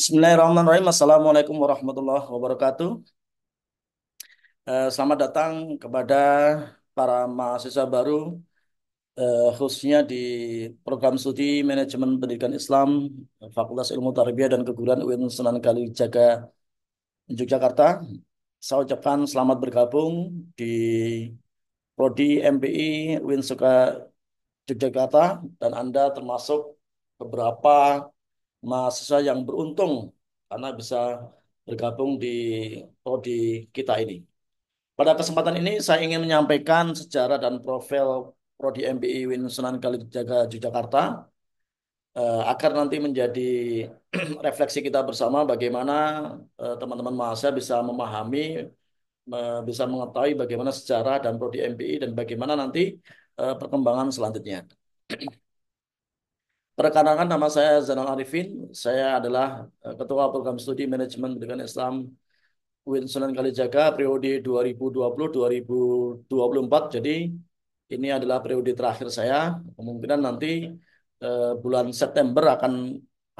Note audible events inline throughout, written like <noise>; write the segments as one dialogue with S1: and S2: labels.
S1: Bismillahirrahmanirrahim. Assalamualaikum warahmatullahi wabarakatuh. Eh, selamat datang kepada para mahasiswa baru, eh, khususnya di program studi manajemen pendidikan Islam, Fakultas Ilmu Tarbiyah dan Keguruan UIN Sunan Kalijaga, Yogyakarta. Saya ucapkan selamat bergabung di Prodi MPI UIN Suka Yogyakarta dan Anda termasuk beberapa mahasiswa yang beruntung karena bisa bergabung di prodi kita ini. Pada kesempatan ini saya ingin menyampaikan sejarah dan profil prodi MBI Win Sunan Kalijaga Yogyakarta eh, agar nanti menjadi <clears throat> refleksi kita bersama bagaimana eh, teman-teman eh, mahasiswa bisa memahami bisa mengetahui bagaimana sejarah dan prodi MBI dan bagaimana nanti eh, perkembangan selanjutnya. <clears throat> Perkenalkan nama saya Zainal Arifin. Saya adalah eh, Ketua Program Studi Manajemen Pendidikan Islam UIN Sunan Kalijaga periode 2020-2024. Jadi ini adalah periode terakhir saya. Kemungkinan nanti eh, bulan September akan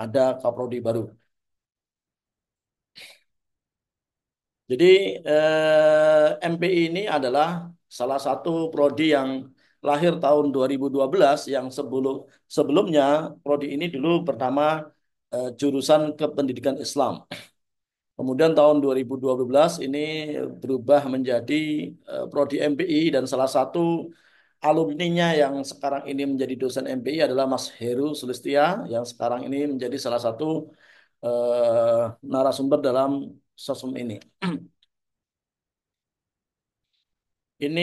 S1: ada kaprodi baru. Jadi eh, MPI ini adalah salah satu prodi yang lahir tahun 2012 yang sebelum sebelumnya prodi ini dulu pertama eh, jurusan kependidikan Islam. Kemudian tahun 2012 ini berubah menjadi eh, prodi MPI dan salah satu alumninya yang sekarang ini menjadi dosen MPI adalah Mas Heru Sulistia yang sekarang ini menjadi salah satu eh, narasumber dalam sosum ini. <clears throat> Ini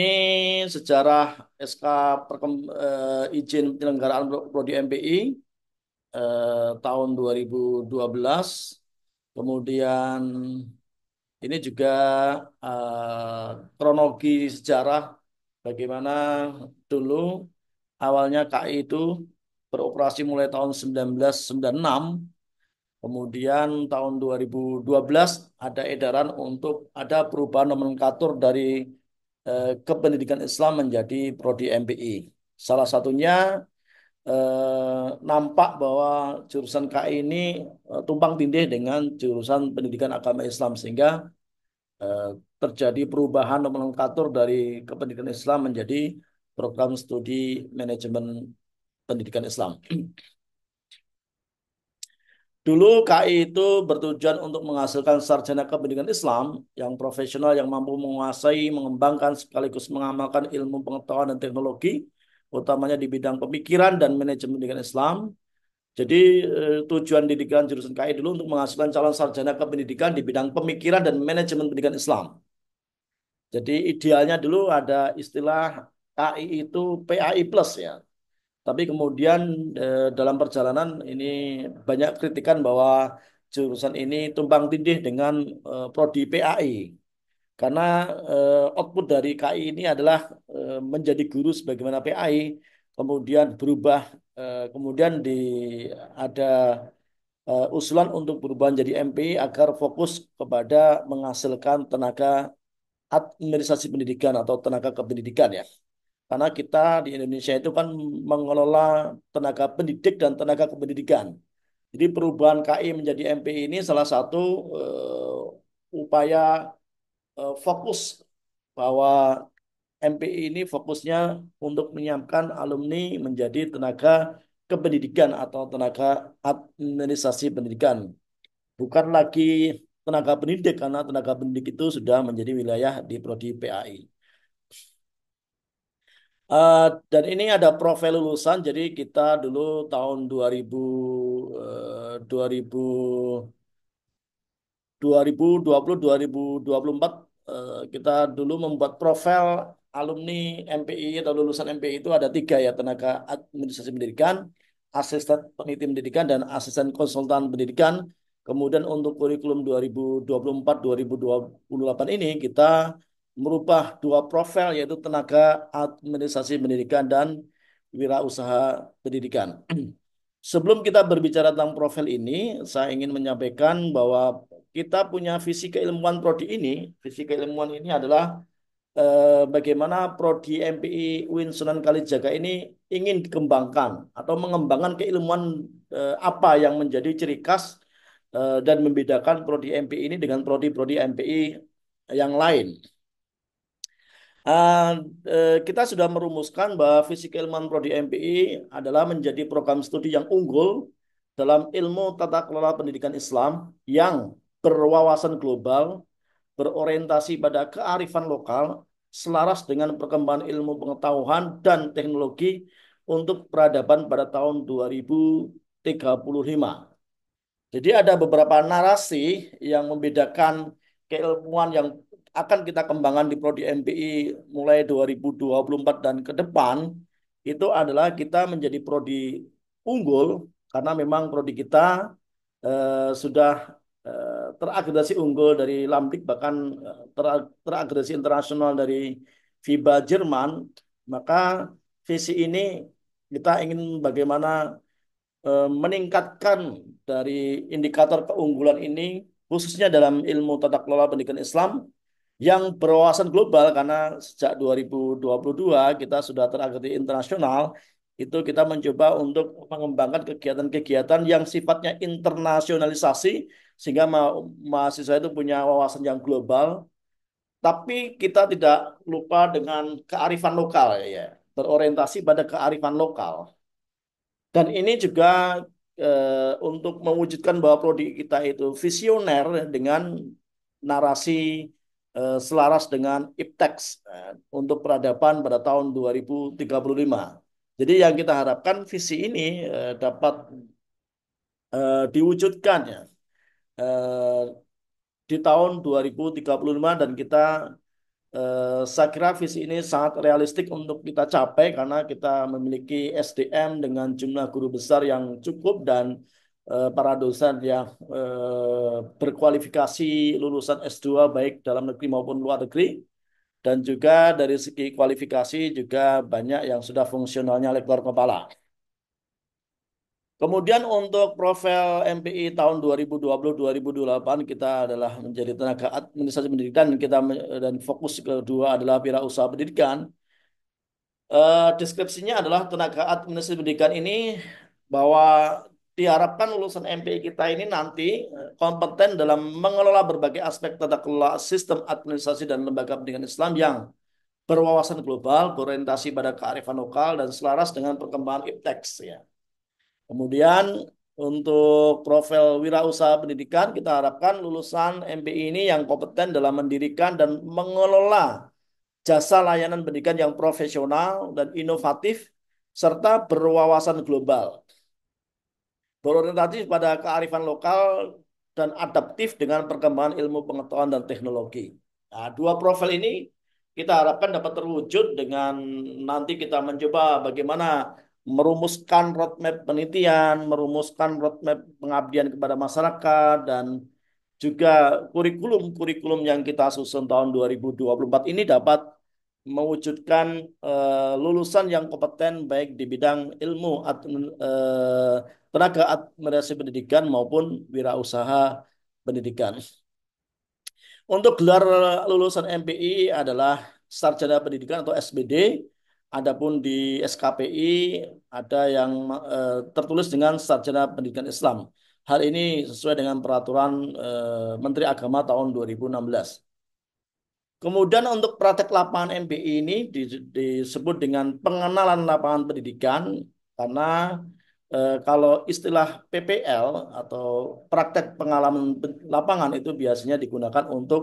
S1: sejarah SK perkem, eh, izin penyelenggaraan prodi MPI eh, tahun 2012. Kemudian ini juga eh, kronologi sejarah bagaimana dulu awalnya KI itu beroperasi mulai tahun 1996 Kemudian tahun 2012 ada edaran untuk ada perubahan nomenklatur dari Eh, kependidikan Islam menjadi prodi MPI. Salah satunya eh, nampak bahwa jurusan KI ini eh, tumpang tindih dengan jurusan pendidikan agama Islam sehingga terjadi perubahan nomenklatur dari kependidikan Islam menjadi program studi manajemen pendidikan Islam. Dulu KI itu bertujuan untuk menghasilkan sarjana kependidikan Islam yang profesional yang mampu menguasai, mengembangkan sekaligus mengamalkan ilmu pengetahuan dan teknologi, utamanya di bidang pemikiran dan manajemen pendidikan Islam. Jadi eh, tujuan didikan jurusan KI dulu untuk menghasilkan calon sarjana kependidikan di bidang pemikiran dan manajemen pendidikan Islam. Jadi idealnya dulu ada istilah KI itu PAI plus ya, tapi kemudian eh, dalam perjalanan ini banyak kritikan bahwa jurusan ini tumpang tindih dengan eh, prodi PAI. Karena eh, output dari KI ini adalah eh, menjadi guru sebagaimana PAI, kemudian berubah, eh, kemudian di ada eh, usulan untuk perubahan jadi MPI agar fokus kepada menghasilkan tenaga administrasi pendidikan atau tenaga kependidikan ya. Karena kita di Indonesia itu kan mengelola tenaga pendidik dan tenaga kependidikan. Jadi perubahan KI menjadi MP ini salah satu uh, upaya uh, fokus bahwa MPI ini fokusnya untuk menyiapkan alumni menjadi tenaga kependidikan atau tenaga administrasi pendidikan. Bukan lagi tenaga pendidik karena tenaga pendidik itu sudah menjadi wilayah di prodi PAI. Uh, dan ini ada profil lulusan, jadi kita dulu tahun 2000, uh, 2000 2020 2024 uh, kita dulu membuat profil alumni MPI atau lulusan MPI itu ada tiga ya tenaga administrasi pendidikan, asisten peneliti pendidikan dan asisten konsultan pendidikan. Kemudian untuk kurikulum 2024 2028 ini kita merubah dua profil yaitu tenaga administrasi pendidikan dan wirausaha pendidikan. <clears throat> Sebelum kita berbicara tentang profil ini, saya ingin menyampaikan bahwa kita punya visi keilmuan prodi ini. Visi keilmuan ini adalah eh, bagaimana prodi MPI UIN Sunan Kalijaga ini ingin dikembangkan atau mengembangkan keilmuan eh, apa yang menjadi ciri khas eh, dan membedakan prodi MPI ini dengan prodi-prodi MPI yang lain. Ah, eh, kita sudah merumuskan bahwa Fisika Ilmuwan Prodi MPI adalah menjadi program studi yang unggul dalam ilmu tata kelola pendidikan Islam yang berwawasan global, berorientasi pada kearifan lokal, selaras dengan perkembangan ilmu pengetahuan dan teknologi untuk peradaban pada tahun 2035. Jadi ada beberapa narasi yang membedakan keilmuan yang akan kita kembangkan di prodi MPI mulai 2024 dan ke depan itu adalah kita menjadi prodi unggul karena memang prodi kita eh, sudah eh, teragresi unggul dari Lampik bahkan eh, ter teragresi internasional dari FIBA Jerman maka visi ini kita ingin bagaimana eh, meningkatkan dari indikator keunggulan ini khususnya dalam ilmu tata kelola pendidikan Islam yang berwawasan global karena sejak 2022 kita sudah terakreditasi internasional itu kita mencoba untuk mengembangkan kegiatan-kegiatan yang sifatnya internasionalisasi sehingga ma mahasiswa itu punya wawasan yang global tapi kita tidak lupa dengan kearifan lokal ya, ya. berorientasi pada kearifan lokal dan ini juga eh, untuk mewujudkan bahwa prodi kita itu visioner dengan narasi Eh, selaras dengan IPTEX eh, untuk peradaban pada tahun 2035. Jadi yang kita harapkan visi ini eh, dapat diwujudkan ya di tahun 2035 dan kita saya kira visi ini sangat realistik untuk kita capai karena kita memiliki SDM dengan jumlah guru besar yang cukup dan Eh, para dosen yang eh, berkualifikasi lulusan S2 baik dalam negeri maupun luar negeri dan juga dari segi kualifikasi juga banyak yang sudah fungsionalnya lektor kepala. Kemudian untuk profil MPI tahun 2020-2028 kita adalah menjadi tenaga administrasi pendidikan kita dan fokus kedua adalah wirausaha pendidikan. Eh, deskripsinya adalah tenaga administrasi pendidikan ini bahwa diharapkan lulusan MPI kita ini nanti eh, kompeten dalam mengelola berbagai aspek tata kelola sistem administrasi dan lembaga pendidikan Islam yang berwawasan global, berorientasi pada kearifan lokal dan selaras dengan perkembangan IPTEX ya. Kemudian untuk profil wirausaha pendidikan kita harapkan lulusan MPI ini yang kompeten dalam mendirikan dan mengelola jasa layanan pendidikan yang profesional dan inovatif serta berwawasan global berorientasi pada kearifan lokal dan adaptif dengan perkembangan ilmu pengetahuan dan teknologi. Nah, dua profil ini kita harapkan dapat terwujud dengan nanti kita mencoba bagaimana merumuskan roadmap penelitian, merumuskan roadmap pengabdian kepada masyarakat dan juga kurikulum-kurikulum yang kita susun tahun 2024 ini dapat mewujudkan uh, lulusan yang kompeten baik di bidang ilmu uh, tenaga administrasi pendidikan maupun wirausaha pendidikan. Untuk gelar lulusan MPI adalah sarjana pendidikan atau SBD, adapun di SKPI ada yang e, tertulis dengan sarjana pendidikan Islam. Hal ini sesuai dengan peraturan e, Menteri Agama tahun 2016. Kemudian untuk praktek lapangan MPI ini disebut dengan pengenalan lapangan pendidikan karena eh, kalau istilah PPL atau praktek pengalaman lapangan itu biasanya digunakan untuk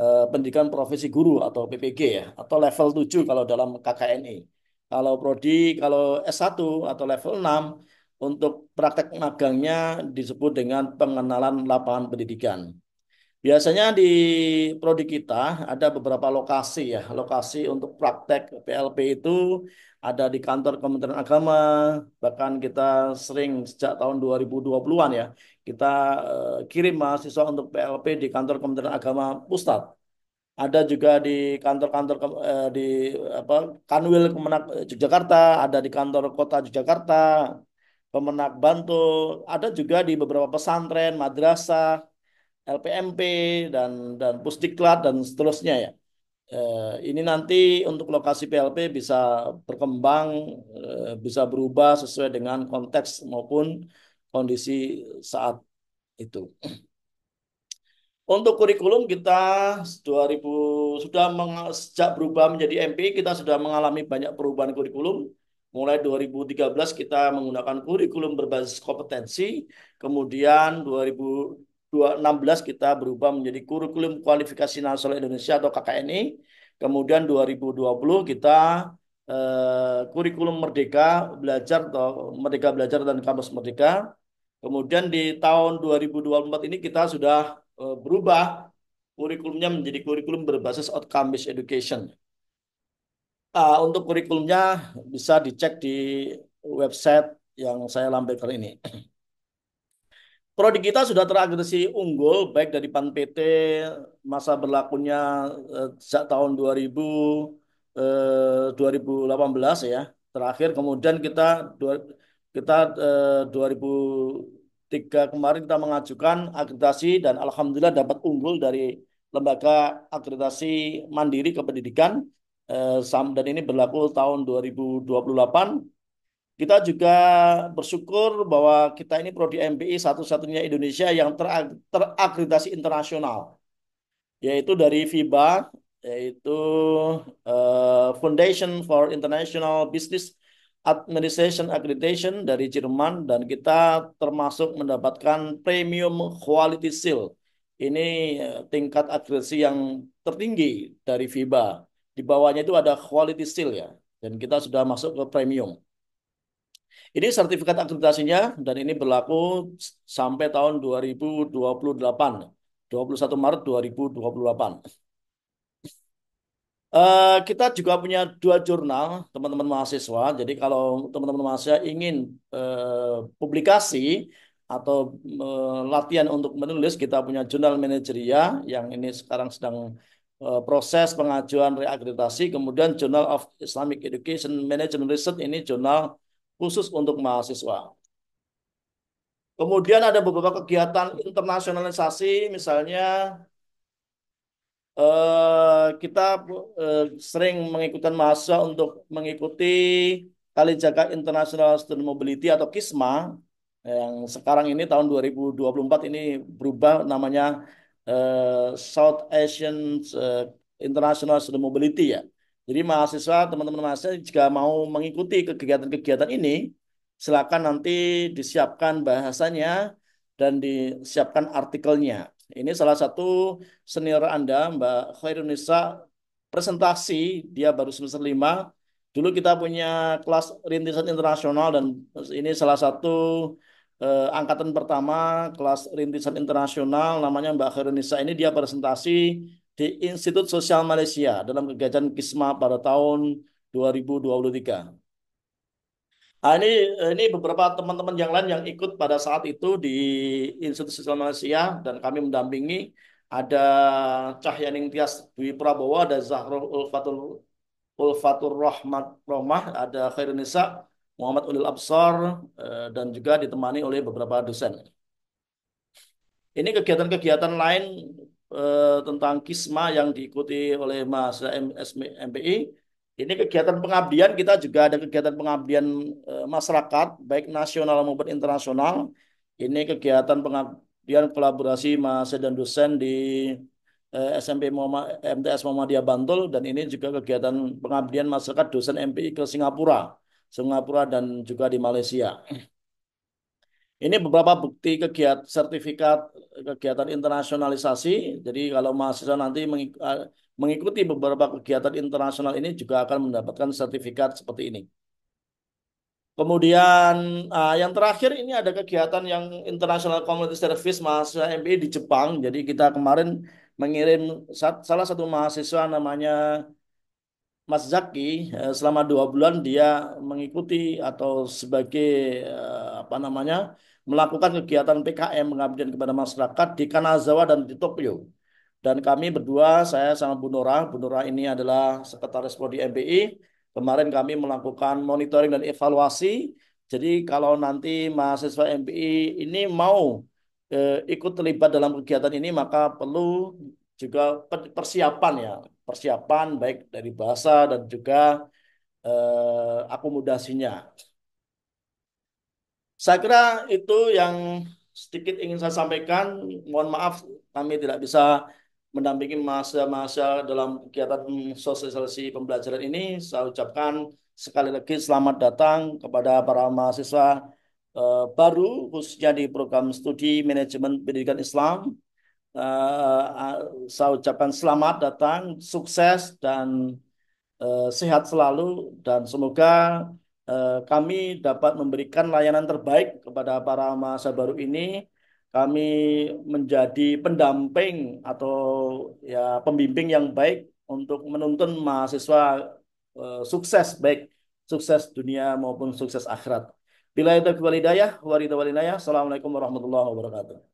S1: eh, pendidikan profesi guru atau PPG ya, atau level 7 kalau dalam KKNI. Kalau prodi kalau S1 atau level 6 untuk praktek magangnya disebut dengan pengenalan lapangan pendidikan. Biasanya di prodi kita ada beberapa lokasi ya, lokasi untuk praktek PLP itu ada di kantor Kementerian Agama, bahkan kita sering sejak tahun 2020-an ya, kita eh, kirim mahasiswa untuk PLP di kantor Kementerian Agama Pusat. Ada juga di kantor-kantor eh, di apa Kanwil Kemenak eh, Yogyakarta, ada di kantor Kota Yogyakarta, Pemenak Bantul, ada juga di beberapa pesantren, madrasah, LPMP dan dan pusdiklat dan seterusnya ya. Eh, ini nanti untuk lokasi PLP bisa berkembang, eh, bisa berubah sesuai dengan konteks maupun kondisi saat itu. Untuk kurikulum kita 2000 sudah meng, sejak berubah menjadi MP kita sudah mengalami banyak perubahan kurikulum. Mulai 2013 kita menggunakan kurikulum berbasis kompetensi, kemudian 2000 2016 kita berubah menjadi kurikulum kualifikasi nasional Indonesia atau KKNI. Kemudian 2020 kita eh, kurikulum merdeka belajar atau merdeka belajar dan kampus merdeka. Kemudian di tahun 2024 ini kita sudah eh, berubah kurikulumnya menjadi kurikulum berbasis outcome based education. Uh, untuk kurikulumnya bisa dicek di website yang saya lampirkan ini. Prodi kita sudah teragresi unggul baik dari Pan PT masa berlakunya eh, sejak tahun 2000 eh, 2018 ya terakhir kemudian kita kita eh, 2003 kemarin kita mengajukan akreditasi dan alhamdulillah dapat unggul dari lembaga akreditasi mandiri kependidikan eh, dan ini berlaku tahun 2028 kita juga bersyukur bahwa kita ini prodi MPI satu-satunya Indonesia yang terakreditasi terakreditasi internasional, yaitu dari FIBA, yaitu uh, Foundation for International Business Administration Accreditation dari Jerman dan kita termasuk mendapatkan Premium Quality Seal. Ini eh, tingkat akreditasi yang tertinggi dari FIBA. Di bawahnya itu ada Quality Seal ya. Dan kita sudah masuk ke Premium. Ini sertifikat akreditasinya dan ini berlaku sampai tahun 2028, 21 Maret 2028. Uh, eh, kita juga punya dua jurnal teman-teman mahasiswa. Jadi kalau teman-teman mahasiswa ingin uh, publikasi atau uh, latihan untuk menulis, kita punya jurnal manajeria yang ini sekarang sedang uh, proses pengajuan reakreditasi. Kemudian Journal of Islamic Education Management Research ini jurnal khusus untuk mahasiswa. Kemudian ada beberapa kegiatan internasionalisasi, misalnya eh, kita eh, sering mengikuti mahasiswa untuk mengikuti Kali Jaga International Student Mobility atau KISMA yang sekarang ini tahun 2024 ini berubah namanya eh, South Asian International Student Mobility ya. Jadi mahasiswa, teman-teman mahasiswa jika mau mengikuti kegiatan-kegiatan ini, silakan nanti disiapkan bahasanya dan disiapkan artikelnya. Ini salah satu senior Anda, Mbak Khairun Nisa, presentasi, dia baru semester lima. Dulu kita punya kelas rintisan internasional dan ini salah satu eh, angkatan pertama kelas rintisan internasional namanya Mbak Khairun Nisa. Ini dia presentasi di Institut Sosial Malaysia dalam kegiatan KISMA pada tahun 2023. Nah, ini ini beberapa teman-teman yang lain yang ikut pada saat itu di Institut Sosial Malaysia dan kami mendampingi ada Cahyaning Tias Dwi Prabowo, ada Zahrul Ulfatul Ulfatul Rahmat Romah, ada Khairunisa Muhammad Ulil Absar, eh, dan juga ditemani oleh beberapa dosen. Ini kegiatan-kegiatan lain Eh, tentang Kisma yang diikuti oleh Mas MPI. Ini kegiatan pengabdian kita juga ada kegiatan pengabdian eh, masyarakat baik nasional maupun internasional. Ini kegiatan pengabdian kolaborasi mahasiswa dan dosen di eh, SMP Muhammad, MTS Muhammadiyah Bantul dan ini juga kegiatan pengabdian masyarakat dosen MPI ke Singapura, Singapura dan juga di Malaysia. Ini beberapa bukti kegiatan sertifikat kegiatan internasionalisasi. Jadi kalau mahasiswa nanti eh, mengikuti beberapa kegiatan internasional ini juga akan mendapatkan sertifikat seperti ini. Kemudian eh, yang terakhir ini ada kegiatan yang International Community Service mahasiswa MBA di Jepang. Jadi kita kemarin mengirim salah satu mahasiswa namanya Mas Zaki eh, selama dua bulan dia mengikuti atau sebagai apa namanya melakukan kegiatan PKM pengabdian kepada masyarakat di Kanazawa dan di Tokyo. Dan kami berdua, saya sama Bu Nora, Bu Nora ini adalah sekretaris prodi MPI. Kemarin kami melakukan monitoring dan evaluasi. Jadi kalau nanti mahasiswa MPI ini mau eh, ikut terlibat dalam kegiatan ini, maka perlu juga persiapan ya, persiapan baik dari bahasa dan juga eh, akomodasinya. Saya kira itu yang sedikit ingin saya sampaikan. Mohon maaf kami tidak bisa mendampingi mahasiswa-mahasiswa dalam kegiatan sosialisasi pembelajaran ini. Saya ucapkan sekali lagi selamat datang kepada para mahasiswa eh, baru khususnya di program studi manajemen pendidikan Islam. Uh, saya ucapkan selamat datang, sukses dan uh, sehat selalu dan semoga Eh, kami dapat memberikan layanan terbaik kepada para mahasiswa baru ini. Kami menjadi pendamping atau ya pembimbing yang baik untuk menuntun mahasiswa uh, sukses baik sukses dunia maupun sukses akhirat. Bila itu walidayah, warida Assalamualaikum warahmatullahi wabarakatuh.